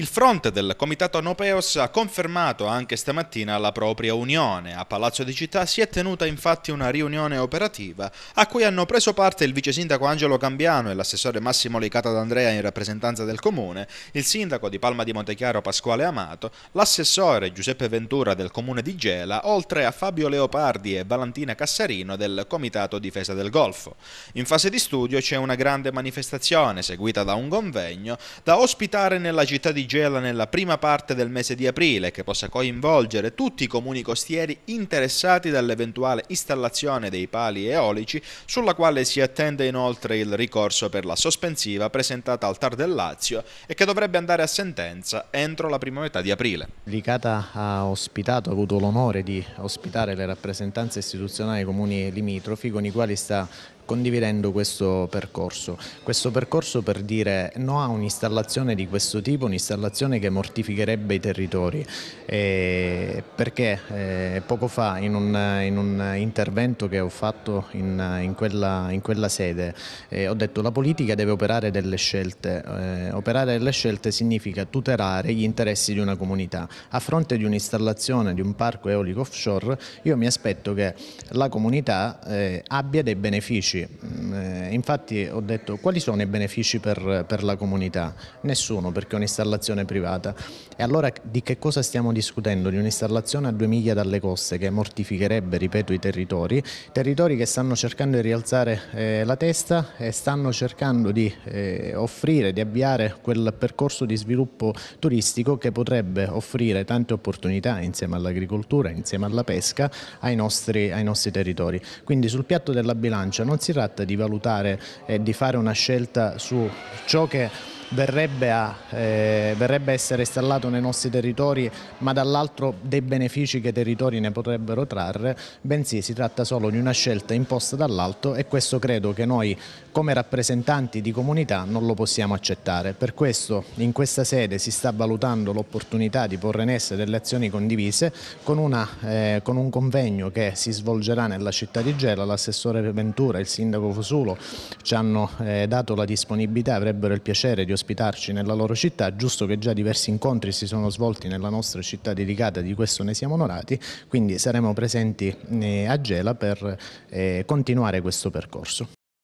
Il fronte del Comitato Nopeos ha confermato anche stamattina la propria unione. A Palazzo di Città si è tenuta infatti una riunione operativa a cui hanno preso parte il vice sindaco Angelo Cambiano e l'assessore Massimo Licata d'Andrea in rappresentanza del comune, il sindaco di Palma di Montechiaro Pasquale Amato, l'assessore Giuseppe Ventura del comune di Gela, oltre a Fabio Leopardi e Valentina Cassarino del Comitato Difesa del Golfo. In fase di studio c'è una grande manifestazione seguita da un convegno da ospitare nella città di Gela nella prima parte del mese di aprile che possa coinvolgere tutti i comuni costieri interessati dall'eventuale installazione dei pali eolici sulla quale si attende inoltre il ricorso per la sospensiva presentata al Tar del Lazio e che dovrebbe andare a sentenza entro la prima metà di aprile. Licata ha ospitato, ha avuto l'onore di ospitare le rappresentanze istituzionali comuni limitrofi con i quali sta condividendo questo percorso. Questo percorso per dire no a un'installazione di questo tipo, un'installazione che mortificherebbe i territori, eh, perché eh, poco fa in un, in un, intervento che ho fatto in, in, quella, in quella, sede eh, ho detto la politica deve operare delle scelte, eh, operare delle scelte significa tutelare gli interessi di una comunità. A fronte di un'installazione di un parco eolico offshore io mi aspetto che la comunità eh, abbia dei benefici benefici. Mm, eh, infatti ho detto quali sono i benefici per, per la comunità? Nessuno perché è un'installazione privata. E allora di che cosa stiamo discutendo? Di un'installazione a due miglia dalle coste che mortificherebbe, ripeto, i territori, territori che stanno cercando di rialzare eh, la testa e stanno cercando di eh, offrire, di avviare quel percorso di sviluppo turistico che potrebbe offrire tante opportunità insieme all'agricoltura, insieme alla pesca ai nostri, ai nostri territori. Quindi sul piatto della bilancia non non si tratta di valutare e di fare una scelta su ciò che verrebbe a, eh, verrebbe a essere installato nei nostri territori ma dall'altro dei benefici che i territori ne potrebbero trarre, bensì si tratta solo di una scelta imposta dall'alto e questo credo che noi come rappresentanti di comunità non lo possiamo accettare. Per questo in questa sede si sta valutando l'opportunità di porre in essere delle azioni condivise con, una, eh, con un convegno che si svolgerà nella città di Gela, l'assessore Ventura e il sindaco Fosulo ci hanno eh, dato la disponibilità, avrebbero il piacere di osservare ospitarci nella loro città, giusto che già diversi incontri si sono svolti nella nostra città dedicata, di questo ne siamo onorati, quindi saremo presenti eh, a Gela per eh, continuare questo percorso.